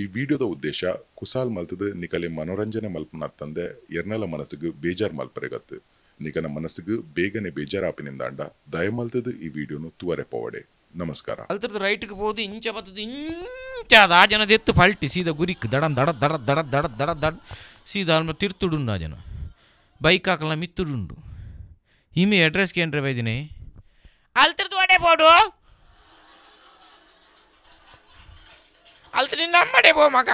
ಈ ವಿಡಿಯೋದ ಉದ್ದೇಶ ಕುಸಾಲ್ ಮಲ್ತದ ನಿಕಲೆ ಮನೋರಂಜನೆ ಮಲ್ಪನ ತಂದೆ ಎರ್ನಲ ಮನಸ್ಸಿಗೆ ಬೇಜಾರ್ ಮಲ್ಪರೆಗತ್ತು ನಿಕನ ಮನಸ್ಸಿಗೆ ಬೇಗನೆ ಬೇಜಾರ್ ದಯ ಮಲ್ತದ ಈ ವಿಡಿಯೋನು ತುವರೆ ಪೋವಡೆ ನಮಸ್ಕಾರ ಅಲ್ತದ ರೈಟ್ಗೆ ಹೋದು ಇಂಚ ಬತ್ತದ ಇಂಚ ಆ ಜನ ಎತ್ತು ಪಲ್ಟಿ ಸೀದ ಗುರಿಕ್ ದಡ ದಡ ದಡ ದಡ ದಡ ದಡ ದಡ ಸೀದಾ ಅಲ್ಮ ತಿರ್ತುಡು ಆ ಜನ ಬೈಕ್ ಹಾಕಲ್ಲ ಮಿತ್ತುಡುಂಡು ಹಿಮೆ ಅಡ್ರೆಸ್ಗೆ ಏನ್ರೆ ಬೈದಿನಿ ಅಲ್ತಿರ್ದು ವಡೆ ಬೋಡು ಅಲ್ತ್ರಿ ನಮ್ಮಡೆ ಬೋ ಮಗ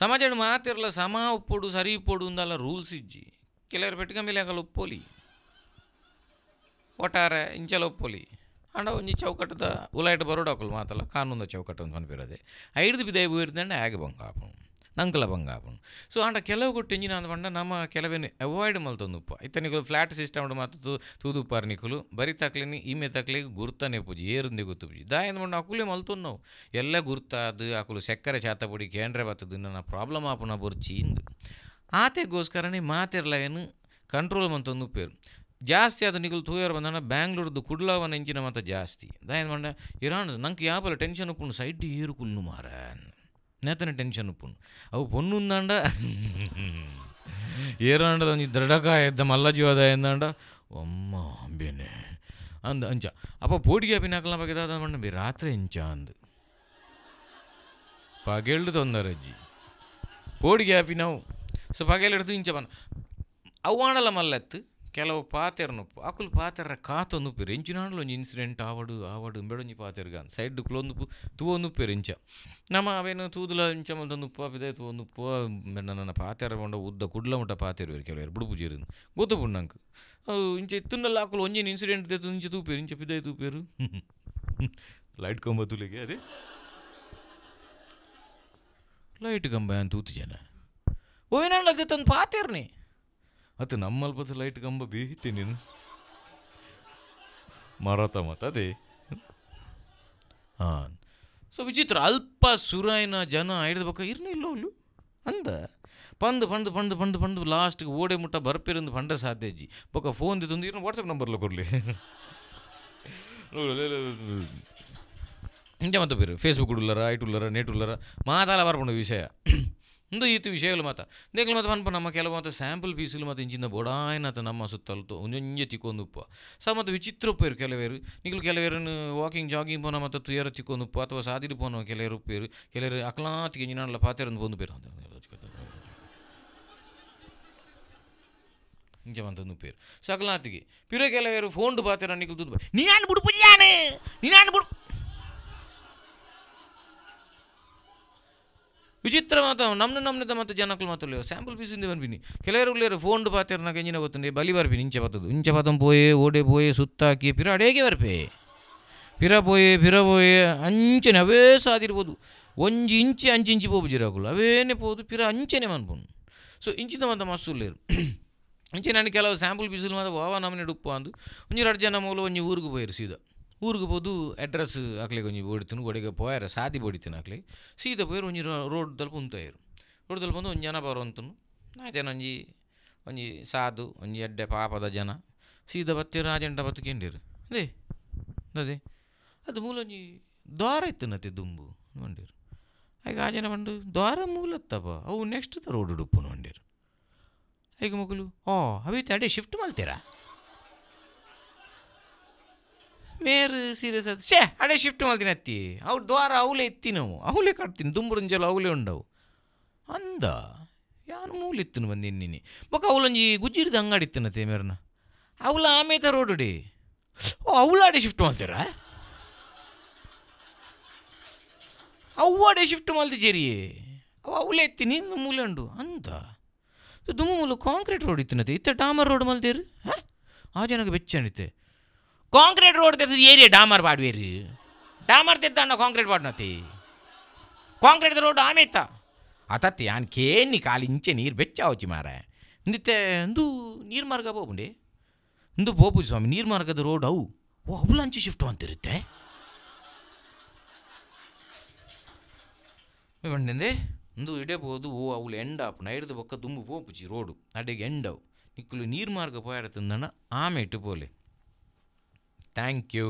ಸಮಾಜಡ್ ಮಾತಿರಲ್ಲ ಸಮ ಒಪ್ಪೋಡು ಸರಿ ಇಪ್ಪೋಡು ಅಂದಲ್ಲ ರೂಲ್ಸ್ ಇಜ್ಜಿ ಕೆಲವರು ಪೆಟ್ಕೊಂಬಿಲ್ಲ ಒಪ್ಪೋಲಿ ಒಟ್ಟಾರೆ ಇಂಚಲ ಒಪ್ಪೋಲಿ ಆಂಡ ಒಂಜಿ ಚೌಕಟ್ಟದ ಉಲಾಯ್ಟ್ ಬರೋಡಾಕುಲು ಮಾತಲ್ಲ ಕಾನೂನು ಚೌಕಟ್ಟ ಒಂದು ಪನ್ಪಿರದೆ ಐಡ್ದು ಬಿದೇ ಬೀರ್ದಂಡೆ ಆಗಿ ಬಂಗಾಪುಣು ನಂಕಲ ಬಂಗಾಪುಣು ಸೊ ಆಂಡ ಕೆಲವು ಕೊಟ್ಟು ಇಂಜಿನ ಪಂಡ ನಮ್ಮ ಕೆಲವೇನು ಅವಾಯ್ಡ್ ಮಲ್ತೊಂದು ಉಪ್ಪ ಇತ್ತನಿಗಳು ಫ್ಲಾಟ್ ಸಿಸ್ಟಮ್ ಮಾತು ತೂದುಪ್ಪಾರ್ ನಿಕುಲು ಬರಿ ತಕ್ಲಿನಿ ಈಮೆ ತಕ್ಲಿಗೆ ಗುರ್ತನೆ ಪೂಜಿ ಏರುಂದಿ ಗೊತ್ತು ಪೂಜಿ ದಾ ಅಂದ್ಪಂಡ ಅಕುಲೆ ಮಲ್ತೊಂದು ನಾವು ಎಲ್ಲ ಗುರ್ತಾದು ಅಕುಲು ಸಕ್ಕರೆ ಚಾತ ಪುಡಿ ಕೇಂದ್ರ ಬತ್ತದು ನನ್ನ ಪ್ರಾಬ್ಲಮ್ ಆಪುನ ಬರ್ಚಿ ಇಂದು ಆತೆಗೋಸ್ಕರನೇ ಮಾತೆರ್ಲವೇನು ಕಂಟ್ರೋಲ್ ಮಂತೊಂದು ಜಾಸ್ತಿ ಅದು ನಿಗಲ್ ತೂಯರ್ ಬಂದಣ ಬ್ಯಾಂಗ್ಳೂರ್ದು ಕುಡ್ಲವನ ಎಂಚಿನ ಮತ ಜಾಸ್ತಿ ದಾಯನ್ ಬಂಡ ಇರಾನ್ ನಂಗೆ ಯಾಪಲ ಟೆನ್ಷನ್ ಉಪ್ಪುಣ್ಣು ಸೈಡ್ ಏರುಕುಲ್ಲು ಮಾರ నేతనే టెన్షన్ ఇప్పుడు అవు పొన్ను ఉందండ ఏరాండ దృఢగా ఎద్దాం మళ్ళా జీవదా ఏందండ అమ్మ అంబేనే అంద అంచ అప్ప పోటీగా పినాకల పగదాదామండి మీ రాత్రి ఇంచా అంది పగేళ్ళు తొందరజ్జి పోటీ గ్యాపినావు సో పగేళ్ళు ఇంచమన్న అవ్వాడల మల్లెత్తు ಕೆಲವು ಪಾತೆರ್ನು ಅಕುಲು ಪಾತೆರ್ರ ಕಾತೊಂದು ಉಪ್ಪು ರೆಂಚಿನಾಂಡ್ಲ ಒಂಜಿ ಇನ್ಸಿಡೆಂಟ್ ಆವಡು ಆವಡು ಬೆಡೊಂಜಿ ಪಾತೆರ್ಗಾನ್ ಸೈಡ್ ಕುಲೊಂದು ತೂವೊಂದು ಉಪ್ಪು ರೆಂಚ ನಮ್ಮ ಅವೇನು ತೂದುಲ ಇಂಚಮಲ್ ತಂದು ಉಪ್ಪು ಅಪಿದೆ ತೂವೊಂದು ಉಪ್ಪು ನನ್ನ ಪಾತೆರ ಬಂಡ ಉದ್ದ ಕುಡ್ಲ ಮುಟ ಪಾತೆರುವೆರು ಕೆಲವರು ಬುಡು ಪೂಜೆರು ಗೊತ್ತುಪುಂಡು ನಂಗೆ ಅವು ಇಂಚ ಇತ್ತುಂಡಲ್ಲ ಅಕುಲು ಒಂಜಿನ ಇನ್ಸಿಡೆಂಟ್ ದೇತು ಇಂಚ ತೂಪೇರು ಇಂಚ ಪಿದಾಯ್ ತೂಪೇರು ಲೈಟ್ ಕಂಬ ತುಲಿಗೆ ಅದೇ ಲೈಟ್ ಕಂಬ ಅಂತ ತೂತು ಜನ ಓವಿನಾಂಡ್ಲ ದೇತೊಂದು ಪಾತೆರ್ನಿ ಮತ್ತು ನಮ್ಮಲ್ಪದ ಲೈಟ್ ಕಂಬ ಬೀಹಿತಿ ನೀನು ಮಾರತ ಅದೇ ಹಾಂ ಸೊ ವಿಚಿತ್ರ ಅಲ್ಪ ಸುರಾಯಿನ ಜನ ಹಿಡಿದ್ಬೇಕ ಇರ್ನಿಲ್ಲೋ ಅವಳು ಅಂದ ಪಂದು ಪಂದು ಪಂದು ಪಂದು ಪಂದು ಲಾಸ್ಟ್ಗೆ ಓಡೆ ಮುಟ್ಟ ಬರ್ಪಿರಂದು ಪಂಡ ಸಾಧ್ಯಜ್ಜಿ ಬೊಕ್ಕ ಫೋನ್ ತಂದು ಇರೋ ವಾಟ್ಸಪ್ ನಂಬರ್ ಕೊಡ್ಲಿ ಇಂಜ ಮತ್ತೆ ಬೇರೆ ಫೇಸ್ಬುಕ್ ಉಳ್ಳರ ಐಟುಲ್ಲರ ನೆಟ್ ಉಲ್ಲರ ಮಾತಾಲ ಬರ್ಕೊಂಡು ವಿಷಯ ಮುಂದೆ ಈತ ವಿಷಯಗಳು ಮಾತ ನಿಗಲ್ ಮಾತ ಪನ್ಪ ನಮ್ಮ ಕೆಲವು ಮಾತ ಸ್ಯಾಂಪಲ್ ಪೀಸ್ಲು ಮಾತ್ರ ಇಂಚಿನ ಬೊಡಾಯ್ನತ ನಮ್ಮ ಸುತ್ತಲತು ಒಂಜೊಂಜೆ ತಿಕ್ಕೊಂದುಪ್ಪ ಸ ಮತ್ತು ವಿಚಿತ್ರ ಉಪ್ಪೇರು ಕೆಲವೇರು ನಿಗಲು ಕೆಲವೇರನ್ನು ವಾಕಿಂಗ್ ಜಾಗಿಂಗ್ ಪೋನ ಮತ್ತು ತುಯರ ಉಪ್ಪ ಅಥವಾ ಸಾದಿರು ಪೋನ ಕೆಲವರು ಉಪ್ಪೇರು ಕೆಲವರು ಅಕಲಾತಿಗೆ ಇಂಜಿನಲ್ಲ ಪಾತೆರನ್ನು ಬಂದು ಪೇರು ಇಂಚ ಮಂತೊಂದು ಪೇರು ಸಕಲಾತಿಗೆ ಪಿರೆ ಕೆಲವೇರು ಫೋನ್ ಪಾತೆರ ನಿಗಲ್ದು ನೀನಾನು ಬಿಡು ಪುಜಾನು ನೀನಾನು ಬಿಡು ವಿಚಿತ್ರ ಮಾತು ನಮ್ನ ನಮ್ನದ ಮತ್ತು ಜನಕ್ಕಲು ಮಾತಲ್ಲ ಸ್ಯಾಂಪಲ್ ಪೀಸ್ ಇಂದ ಬರ್ಬಿನಿ ಕೆಲವರು ಉಳ್ಳೇರು ಫೋನ್ ಪಾತೇರು ನಾಗ ಎಂಜಿನ ಗೊತ್ತಂಡೆ ಬಲಿ ಬರ್ಬಿನಿ ಇಂಚೆ ಬರ್ತದು ಇಂಚೆ ಬತ್ತಂ ಪೋಯೆ ಓಡೆ ಪೋಯೆ ಸುತ್ತಾಕಿ ಪಿರ ಅಡೇಗೆ ಬರ್ಪೆ ಪಿರ ಪೋಯೆ ಪಿರ ಪೋಯೆ ಅಂಚನೆ ಅವೇ ಸಾದಿರ್ಬೋದು ಒಂಜಿ ಇಂಚೆ ಅಂಚು ಇಂಚಿ ಪೋಪು ಜಿರಾಕುಲು ಅವೇನೆ ಪೋದು ಪಿರ ಅಂಚನೆ ಮನ್ಪುನು ಸೊ ಇಂಚಿದ ಮಾತ ಮಸ್ತು ಉಳ್ಳೇರು ಇಂಚೆ ನಾನು ಕೆಲವು ಸ್ಯಾಂಪಲ್ ಪೀಸುలు ಮಾತ್ರ బావా నమ్మని డుప్పు అందు కొంచెం అర్జన మూలు కొంచెం ఊరుకు పోయారు సీదా ಊರಿಗೆಬೋದು ಅಡ್ರೆಸ್ ಆಗಲಿ ಒಂಜ್ ಓಡ್ತೀನಿ ಒಡೆಗೆ ಹೋಯಾರ ಸಾಧಿ ಬಡಿತೀನ ಆಗ್ಲಿ ಸೀದಾ ಒಂಜಿ ರೋಡ್ ರೋಡ್ದಲ್ಲಿ ಕುಂತಾಯ್ರು ರೋಡ್ ಬಂದು ಒಂದು ಜನ ಬರೋಂತನು ಆಯಿತಾನಂಜಿ ಒಂಜಿ ಸಾಧು ಒಂಜಿ ಅಡ್ಡೆ ಪಾಪದ ಜನ ಸೀದಾ ಬತ್ತಿರ ರಾಜ ಬದುಕೊಂಡ್ರಿ ಅದೇ ಅದೇ ಅದು ಒಂಜಿ ದ್ವಾರ ಇತ್ತು ನತ್ತೆ ದುಂಬು ನೋಡಿರು ಆಯ್ಕೆ ಆ ಜನ ಬಂದು ದ್ವಾರ ಮೂಲತ್ತಪ್ಪ ಅವು ನೆಕ್ಸ್ಟ್ ರೋಡ್ ಉಡುಪು ನೋಂಡಿರು ಈಗ ಮಗಲು ಓ ಅಬಿತ್ತು ಅಡ್ಡೆ ಶಿಫ್ಟ್ ಮಾಡ್ತೀರಾ ಮೇರು ಸೀರಿಯಸ್ ಅದು ಛೇ ಅಡೆ ಶಿಫ್ಟ್ ಮಾಡ್ತೀನಿ ಅತ್ತಿ ಅವ್ರ ದ್ವಾರ ಅವಲೇ ಇತ್ತಿ ನಾವು ಅವಲೇ ಕಟ್ತೀನಿ ದುಂಬುರಂಜಲು ಅವಳೆ ಉಂಡವು ಅಂದ ಮೂಲ ಇತ್ತು ಬಂದಿನಿ ನೀನು ಬಕ್ಕ ಅವಲೊಂಜಿ ಗುಜ್ಜಿರಿದ ಅಂಗಡಿ ಇತ್ತನತ್ತೆ ಮೇರ್ನ ಅವಲ ಆಮೇತ ರೋಡುಡಿ ಓ ಆಡೆ ಶಿಫ್ಟ್ ಮಾಡ್ತೀರ ಅವ್ವಾಡೆ ಶಿಫ್ಟ್ ಜೇರಿ ಅವ ಅವಲೇ ಎತ್ತಿ ನಿಂದು ಮೂಲೆ ಉಂಡು ಅಂದ ದುಮ್ಮು ಮೂಲ ಕಾಂಕ್ರೀಟ್ ರೋಡ್ ಇತ್ತಿನತ್ತೆ ಇತ್ತ ಡಾಮರ್ ರೋಡ್ ಮಲ್ತೀರಿ ಹಾಂ ಆ ಜನಕ್ಕೆ ಬೆಚ್ಚ ರೋಡ್ రోడ్ తెచ్చి ಡಾಮರ್ డామర్ పాడవేరు ಡಾಮರ್ తెద్దాన్న ಕಾಂಕ್ರೀಟ್ పాడినతి ಕಾಂಕ್ರೀಟ್ ರೋಡ್ ಆಮೇತ ಆತತ್ತೆ ಆನ್ ಕೇನಿ ಕಾಲು ನೀರ್ ನೀರು ಬೆಚ್ಚಾವಚಿ ಮಾರ ನಿತ್ತೆ ಇಂದು ನೀರು ಮಾರ್ಗ ಬೋಬುಂಡೆ ಇಂದು ಬೋಬು ಸ್ವಾಮಿ ನೀರ್ ಮಾರ್ಗದ ರೋಡ್ ಅವು ಓ ಅವಲಂಚು ಶಿಫ್ಟ್ ಇರುತ್ತೆ ಬಂಡೆಂದೆ ಇಂದು ಇಡೇ ಬೋದು ಓ ಅವಳು ಎಂಡ್ ಆಪ್ ನೈಡ್ದು ಬೊಕ್ಕ ದುಂಬು ಪೋಪುಜಿ ರೋಡು ಅಡೆಗೆ ಎಂಡವು ನಿಕ್ಕಲು ನೀರ್ ಮಾರ್ಗ ಪೋಯಾರತ್ತಂದಣ ಆಮೇಟು ಪೋಲೆ ಥ್ಯಾಂಕ್ ಯು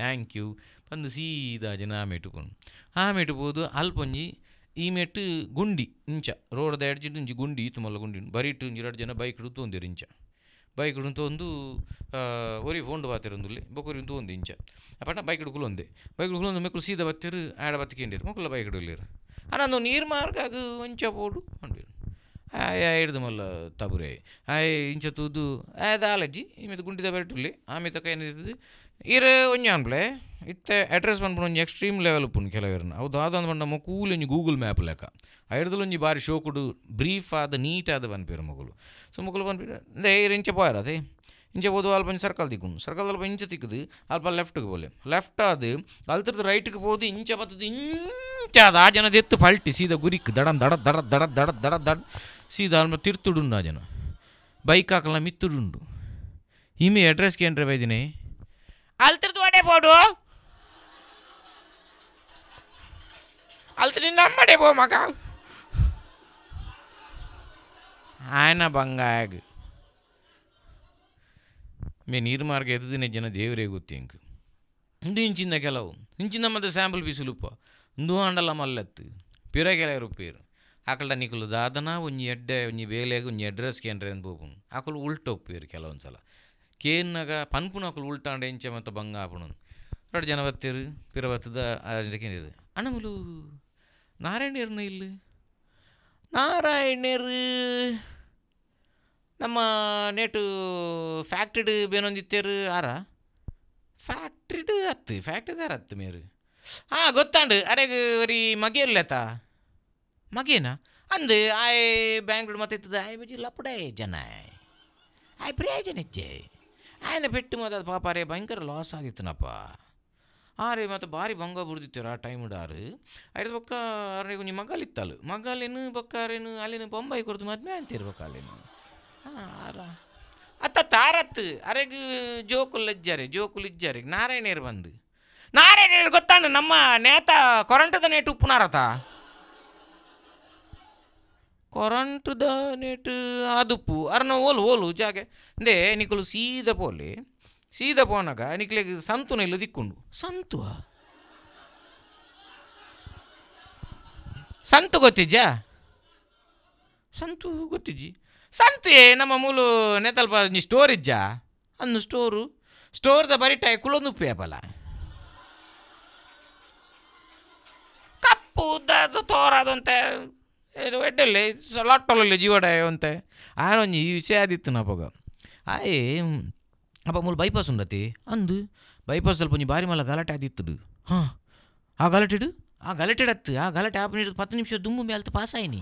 ಥ್ಯಾಂಕ್ ಯು ಬಂದು ಸೀದಾ ಜನ ಆಮೆಟುಕೊಂಡು ಆಮೆಟುಬೋದು ಅಲ್ಪೊಂಜಿ ಈ ಮೆಟ್ಟು ಗುಂಡಿ ಇಂಚ ರೋಡ್ದ ಎಡ್ಜಿಟ್ಟು ಇಂಚಿ ಗುಂಡಿ ತುಮಲ್ಲ ಗುಂಡಿ ಬರಿಟು ಎರಡು ಜನ ಬೈಕ್ ಹಿಡಿದು ತೊಂದಿರು ಇಂಚ ಬೈಕ್ ಹಿಡಿದು ಒಂದು ಒರಿ ಫೋಂಡು ಬಾತಿರೊಂದುಲ್ಲಿ ಬೊಕೊರಿ ಒಂದು ಇಂಚ ಅಪ್ಪಣ್ಣ ಬೈಕ್ ಹಿಡ್ಕುಲು ಬೈಕ್ ಹಿಡ್ಕುಲು ಒಂದು ಮೆಕ್ಕಲು ಸೀದಾ ಬತ್ತಿರು ಆಡ ಬತ್ತಿಕೊಂಡಿರು ಮಕ್ಕಳು ಬೈಕ್ ಹಿಡಲಿರು ಅಣ್ಣ ನೀರು ಮಾರ್ಗಾಗ ಒಂಚ ಪೋಡು ಅಂಡಿ ಮಲ್ಲ ತಬುರೆ ಆಯ್ ಇಂಚ ತೂದು ಆಯ್ದು ಆಲಜ್ಜಿ ಇಮಿತ ಗುಂಡಿದ ಬೆರಟುಲ್ಲಿ ಆಮಿತ ಇರೆ ಇರ ಒಂಜಾನ್ಪ್ಲೆ ಇತ್ತ ಅಡ್ರೆಸ್ ಬಂದ್ಬಿಟ್ಟು ಒಂಜಿ ಎಕ್ಸ್ಟ್ರೀಮ್ ಲೆವೆಲ್ ಉಪ್ಪುನು ಕೆಲವೇರನ್ನ ಹೌದು ಅದೊಂದು ಬಂದ ಮೊಕೂಲೊಂಜಿ ಗೂಗಲ್ ಮ್ಯಾಪ್ ಲೆಕ್ಕ ಐಡ್ದಲು ಒಂಜಿ ಬಾರಿ ಶೋಕುಡು ಬ್ರೀಫ್ ಆದ ನೀಟ್ ಆದ ಬನ್ಪಿರ ಮಗುಲು ಸೊ ಮಗುಲು ಬನ್ಪಿರ ಅಂದೆ ಇಂಚ ಪೋಯರ ಇಂಚ ಇಂಚೆ ಅಲ್ಪ ಸರ್ಕಲ್ ತಿಕ್ಕುನು ಸರ್ಕಲ್ ಅಲ್ಪ ಇಂಚ ತಿಕ್ಕದು ಅಲ್ಪ ಲೆಫ್ಟ್ಗೆ ಬೋಲೆ ಲೆಫ್ಟ್ ಅದು ರೈಟ್ ರೈಟ್ಗೆ ಹೋದು ಇಂಚ ಬತ್ತದು ಇಂಚ ಅದು ಆ ಜನ ಎತ್ತು ಪಲ್ಟಿ ಸೀದ ಗುರಿಕ್ ದಡ ದಡ ದಡ ದಡ ದಡ ದಡ ದಡ సీదాల్మ తిరుతుడుండు జన బైక్ కాకల మిత్తుడుండు ఈమె అడ్రస్కి ఏంట్రా వైదిని అల్తుడు తోడే పోడు అల్తుడి నమ్మడే పో మగ ఆయన ಬಂಗಾಗ ಮೇ ನೀರು ಮಾರ್ಗ ಎದ್ದಿನ ಜನ ದೇವರೇ ಗೊತ್ತಿ ಇಂಕ ಇಂದು ಇಂಚಿಂದ ಕೆಲವು ಇಂಚಿಂದ ಮತ್ತೆ ಸ್ಯಾಂಪಲ್ ಪೀಸುಲುಪ್ಪ ಇಂದು ಅಂಡಲ ಮಲ್ಲೆತ್ತು ಪಿರಗೆಲೆಯರು ಪೇರು ಆಕಳ ನಿಕಲು ದಾದನ ಒಂಜಿ ಎಡ್ಡೆ ಒಂಜಿ ಬೇಲೆಗೆ ಒಂಜಿ ಅಡ್ರೆಸ್ ಕೇಂದ್ರ ಬೋಪು ಆಕಳು ಆಕಲು ಉಲ್ಟೊಪ್ಪೇರು ಕೆಲವೊಂದು ಸಲ ಕೇನಾಗ ಪನ್ಪುನ ಆಕಲು ಉಲ್ಟಾಂಡ ಎಂಚ ಮತ್ತು ಬಂಗ ಆಪುಣು ಎರಡು ಜನ ಬತ್ತೇರು ಪಿರ ಅಣಮಲು ಕೇಂದ್ರ ಅಣ್ಣಮಲು ಇಲ್ಲಿ ನಾರಾಯಣರು ನಮ್ಮ ನೇಟು ಫ್ಯಾಕ್ಟ್ರಿಡ್ ಬೇನೊಂದಿತ್ತೇರು ಆರ ಫ್ಯಾಕ್ಟ್ರಿಡ್ ಹತ್ತು ಫ್ಯಾಕ್ಟ್ರಿದಾರ ಹತ್ತು ಮೇರು ಹಾಂ ಗೊತ್ತಾಂಡು ಅರೆಗ್ ಒರಿ ಮಗೆಯರ್ಲೆತ್ತಾ ಮಗೇನ ಅಂದೆ ಆಯ್ ಮತ್ತೆ ಮತ್ತಿತ್ತದ ಆಯ್ ಬಿಜಿ ಲಪಡೇ ಜನ ಆಯ್ ಪ್ರಯೋಜನಕ್ಕೆ ಆಯ್ನ ಬಿಟ್ಟು ಮತ್ತೆ ಅದು ಪಾಪ ರೇ ಭಯಂಕರ ಲಾಸ್ ಆಗಿತ್ತನಪ್ಪ ಆ ರೇ ಮತ್ತು ಭಾರಿ ಭಂಗ ಬುಡ್ದಿತ್ತು ಆ ಟೈಮ್ ಡಾರು ಅದ್ರ ಪಕ್ಕ ಅವ್ರಿಗೆ ನಿಮ್ಮ ಮಗಲಿತ್ತಲು ಮಗಲೇನು ಬಕ್ಕಾರೇನು ಅಲ್ಲಿನ ಬೊಂಬಾಯಿ ಕೊಡ್ದು ಮದ್ವೆ ಅಂತಿರ್ಬೇಕು ಅಲ್ಲೇನು ಹಾಂ ಅತ್ತ ತಾರತ್ತು ಅರೆಗೆ ಜೋಕುಲ್ ಇಜ್ಜಾರೆ ಜೋಕುಲ್ ಇಜ್ಜಾರೆ ನಾರಾಯಣರು ಬಂದು ನಾರಾಯಣರು ಗೊತ್ತಾಂಡು ನಮ್ಮ ನೇತ ಕೊರಂಟದ ನೇಟು ಉಪ್ಪುನಾರತ ಕೊರಂಟು ದ ನೆಟ್ ಅದುಪ್ಪು ಅರ್ನ ಓಲು ಓಲು ಜಾಗೆ ಅಂದೇ ಇನಿಕಲು ಸೀದಪ್ಪ ಹೋಲಿ ಸೀದಪ್ಪ ಅವನಾಗ ನಿಕಲಿಗೆ ಸಂತುನ ಇಲ್ಲದಿಕ್ಕೊಂಡು ಸಂತು ಸಂತು ಗೊತ್ತಿದ್ದಾ ಸಂತು ಗೊತ್ತಿದ್ದಿ ಸಂತು ನಮ್ಮ ಮೂಲು ನೆತ್ತಲ್ಪ ನೀ ಸ್ಟೋರ್ ಇದ ಅನ್ನೂ ಸ್ಟೋರು ದ ಬರಿ ಟೈ ಕುಲೊಂದು ಉಪ್ಪು ಯಾಪಲ್ಲ ಕಪ್ಪು ಉದ್ದು ತೋರದಂತೆ పెట్టలే లట్టలే జీవడా ಅಂತ ಆಯನ ಒಂಜಿ ವಿಷಯ ಆದಿತ್ತು ನಪಗ ಆಯೆ ಅಪ್ಪ ಮೂಲು ಬೈಪಾಸ್ ಉಂಡತಿ ಅಂದು ಬೈಪಾಸ್ ಸ್ವಲ್ಪ ಒಂಜಿ ಬಾರಿ ಮಲ್ಲ ಗಲಾಟೆ ಆದಿತ್ತುಡು ಹಾಂ ಆ ಗಲಾಟೆಡು ಆ ಗಲಾಟೆ ಅತ್ತು ಆ ಗಲಾಟೆ ಆಪ ನೀಡಿದ ಪತ್ತು ನಿಮಿಷ ದುಂಬು ಮೇಲ್ತು ಪಾಸ್ ಆಯ್ನಿ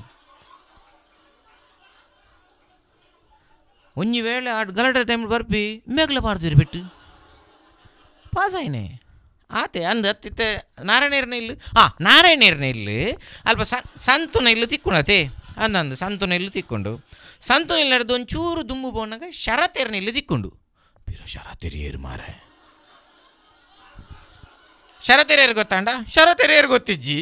ಒಂಜಿ ವೇಳೆ ಆ ಗಲಾಟೆ ಟೈಮ್ ಬರ್ಪಿ ಮೇಗ್ಲ ಪಾಡ್ತೀರಿ ಬಿಟ್ಟು ಪಾಸ್ ಆಯ್ನೆ ಆತೆ ಅಂದು ಅತ್ತಿತ್ತೆ ನಾರಾಯಣೇರ್ನ ಇಲ್ಲಿ ಹಾಂ ನಾರಾಯಣೇರ್ನ ಇಲ್ಲಿ ಅಲ್ಪ ಸನ್ ಸಂತುನ ಇಲ್ಲು ಅಂದ ಅಂದಂದು ಸಂತುನ ಇಲ್ಲಿ ತಿಕ್ಕೊಂಡು ಸಂತುನ ಇಲ್ಲಿ ನಡೆದು ಒಂಚೂರು ದುಂಬು ಬೋನಾಗ ಶರತೇರ್ನ ಇಲ್ಲಿ ತಿಕ್ಕೊಂಡು ಪಿರ ಶರತೆರಿಯರು ಮಾರೆ ಶರತೆರೆಯರು ಗೊತ್ತಾಂಡ ಶರತೆರೆಯರು ಗೊತ್ತಿಜ್ಜಿ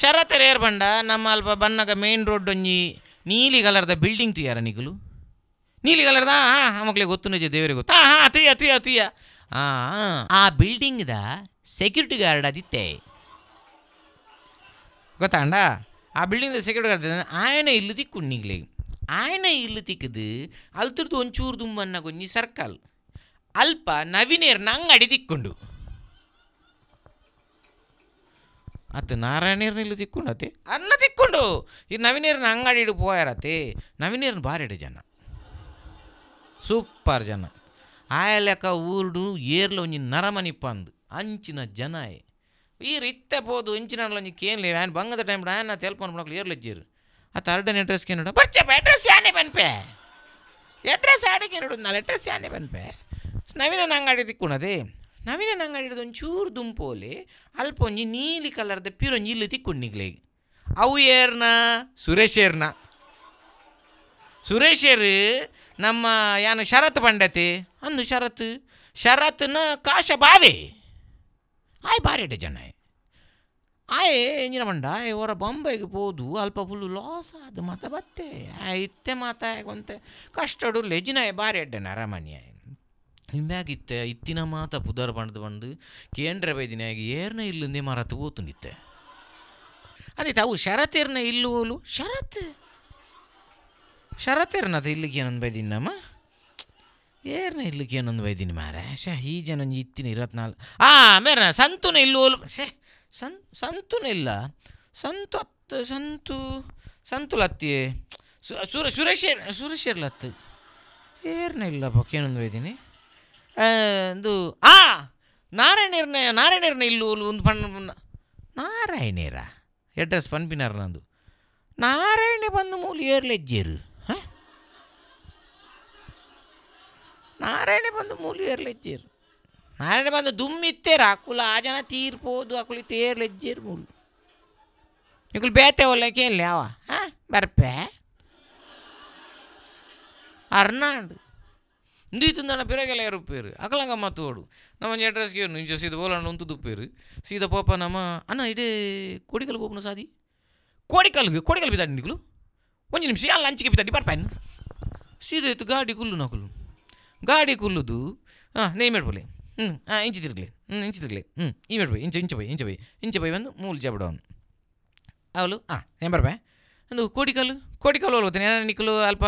ಶರತೆರೆಯರು ಬಂಡ ನಮ್ಮ ಅಲ್ಪ ಬನ್ನಾಗ ಮೇನ್ ರೋಡ್ ಒಂಜಿ ನೀಲಿ ಕಲರ್ದ ಬಿಲ್ಡಿಂಗ್ ತುಯ್ಯಾರ ನಿಗಲು ನೀಲಿ ಕಲರ್ದ ಹಾಂ ಮಕ್ಕಳಿಗೆ ಗೊತ್ತು ನಿಜ ದೇವರಿಗೆ ಗೊತ್ತಾ ಹಾಂ ತುಯ್ಯ ತುಯ್ಯ ತುಯ್ಯ ಆ ಬಿಲ್ಡಿಂಗ್ದ ಸೆಕ್ಯೂರಿಟಿ ಗಾರ್ಡ್ ಅದಿತ್ತೆ ಗೊತ್ತಾಂಡ ಆ ಬಿಲ್ಡಿಂಗ್ದ ಸೆಕ್ಯೂರಿಟಿ ಗಾರ್ಡ್ ಆಯನ ಇಲ್ಲು ತಿಕ್ಕುಣ್ಣೀಗ್ಲಿ ಆಯನ ಇಲ್ಲು ತಿಕ್ಕದು ಅಲ್ತರ್ದು ಒಂಚೂರು ದುಮ್ಮನ್ನ ಕೊಂಜಿ ಸರ್ಕಲ್ ಅಲ್ಪ ನವೀನೇರ್ನ ಅಂಗಡಿ ತಿಕ್ಕೊಂಡು ಅತ್ತ ನಾರಾಯಣೀರ್ನ ಇಲ್ಲಿ ತಿಕ್ಕೊಂಡು ಅತ್ತೆ ಅನ್ನ ತಿಕ್ಕೊಂಡು ಈ ನವೀನೇರ್ನ ಅಂಗಡಿ ಹಿಡು ಪೋಯಾರತ್ತೆ ನವೀನೇರ್ನ ಭಾರಿ ಜನ ಸೂಪರ್ ಜನ ಆಯಲಕ್ಕ ಊರುಡು ಏರ್ಲೊಂಚಿ ನರಮನಿ ಪಾಂದು ಅಂಚಿನ ಜನಾಯ್ ಒಂಜಿ ಒಂಚಿನ ಒಂದು ಕೇನಲೇ ಬಂಗದ ಟೈಮ್ ಅಲ್ಪ ಏರ್ಲೇ ಆ ಅರ್ಡನೇ ಅಡ್ರೆಸ್ ಕೇನಿಪ್ಪ ಅಡ್ರೆಸ್ ಯಾರೇ ಬಂದುಪೇ ಅಡ್ರೆಸ್ ಆಡೋಕ್ಕೆ ನಾನು ಅಡ್ರೆಸ್ ಯಾರೇ ಬಂದುಪೇ ನವೀನ ನಾಂಗಾಡಿಯ ಕುಣದೇ ನವೀನ ನಂಗಾಡಿ ಒಂದು ಚೂರುದು ಅಲ್ಪ ನೀಲಿ ಕಲರ್ದ ದ ಇಲ್ಲಿ ತೀವ್ ನಿಕ್ಲೇ ಅವು ಏರ್ನ ಸುರೇಶ್ ಸುರೇಶ್ ಏರ್ ನಮ್ಮ ಏನು ಶರತ್ ಪಂಡತಿ ಅಂದು ಶರತ್ ಶರತ್ನ ಕಾಶ ಬಾವೆ ಆಯ್ ಭಾರಿ ಜನ ಆಯ್ ಇಂಜಿನ ಪಂಡ ಆಯ್ ಹೊರ ಬೊಂಬೈಗೆ ಹೋದು ಅಲ್ಪ ಫುಲ್ಲು ಲಾಸ್ ಆದ ಮತ ಬತ್ತೆ ಆಯ್ ಇತ್ತೆ ಮಾತಾಯಂತೆ ಕಷ್ಟಡು ಲೆಜಿನ ಭಾರಿ ಎಡ್ಡನ ಅರಮನೆ ಹಿಂಗಾಗಿತ್ತೆ ಇತ್ತಿನ ಮಾತ ಪುದರ್ ಬಂದು ಬಂದು ಕೇಂದ್ರ ಬೈದಿನಾಗಿ ಏರ್ನ ಇಲ್ಲಿಂದೇ ಮರತು ಓತು ನಿತ್ತೆ ಅದೇ ತಾವು ಶರತ್ ಇರ್ನ ಹೋಲು ಶರತ್ ಶರತ್ ಏನೊಂದು ಇಲ್ಲಿಗೇನೊಂದು ಬೈದಿನಮ್ಮ ಏರ್ನ ಏನೊಂದು ಬೈದಿನಿ ಮಾರೆ ಶಾ ಈಜನ ಜನ ಇತ್ತಿನ ಇರತ್ನಾಲ್ ಆ ಮೇರ್ನ ಸಂತುನ ಇಲ್ಲೂ ಶೇ ಸನ್ ಸಂತುನ ಇಲ್ಲ ಸಂತು ಅತ್ತು ಸಂತು ಸು ಸುರ ಸುರೇಶ್ ಇರ್ಲತ್ತ ಏರ್ನ ಇಲ್ಲ ಏನೊಂದು ಬೈದಿನಿ ಒಂದು ಆ ನಾರಾಯಣ ನಾರಾಯಣರ್ನ ಇಲ್ಲೂ ಒಂದು ಪಣ್ಣ ನಾರಾಯಣೇರ ಎಡ್ರೆಸ್ ಪನ್ಪಿನಾರ ನಂದು ನಾರಾಯಣ ಬಂದು ಮೂಲ ಏರ್ಲೆಜ್ಜೇರು ನಾರಾಯಣೆ ಬಂದು ಮೂಲಿಯರ್ಲೆಜ್ಜೇರು ನಾರಾಯಣೆ ಬಂದು ದುಮ್ಮಿತ್ತೇರು ಅಕುಲ ಆ ಜನ ತೀರ್ಬೋದು ಅಕುಲಿ ತೇರ್ಲೆಜ್ಜೇರು ಮೂಲು ನಿಕುಲ್ ಬೇತೆ ಒಲ್ಲಕ್ಕೆ ಎಲ್ಲಿ ಅವ ಹಾಂ ಬರ್ಪೆ ಅರ್ನಾಂಡು இந்தித்துந்தான பிறகலை இருப்பேர் அக்கலங்க மாத்துவோடு நம்ம அட்ரஸ்க்கு நிஞ்ச சீத போலான்னு வந்து துப்பேர் சீத பாப்பா நம்ம அண்ணா இது கொடிக்கல் போகணும் சாதி கோடிக்கலுக்கு கோடிக்கல் பிதாடி நிக்கலு கொஞ்சம் நிமிஷம் ஏன் லஞ்சுக்கு பிதாடி பார்ப்பேன் சீத எத்து காடி குல்லு நக்குலும் ಗಾಡಿ ಕುಲ್ಲುದು ಹಾಂ ನೇಮ್ ಇಡ್ಬೋಲಿ ಹ್ಞೂ ಹಾಂ ತಿರುಗಲಿ ಹ್ಞೂ ತಿರುಗಲಿ ಹ್ಞೂ ಇಂ ಮೇಡಬೈ inch inch by inch by inch by ಒಂದು ಮೂಲ ಜಬ್ಬಡವನು ಅವಳು ಹಾಂ ನೇಮ್ ಬರಬೇಕು ಅಂದು ಕೋಡಿ ಕಲ್ಲು ಹೋಗಿ ಬರ್ತೀನಿ ಕೂಲು ಅಲ್ಪ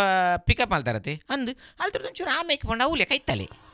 ಪಿಕಪ್ ಮಾಡ್ತಾಯಿರತ್ತೆ ಅಂದು ಅಲ್ಲಿ ತಿರ್ದೊಂಚೂರು ಆಮೇಲೆ ಇಕ್ಕೊಂಡು ಹುಲೇಕೈತಾ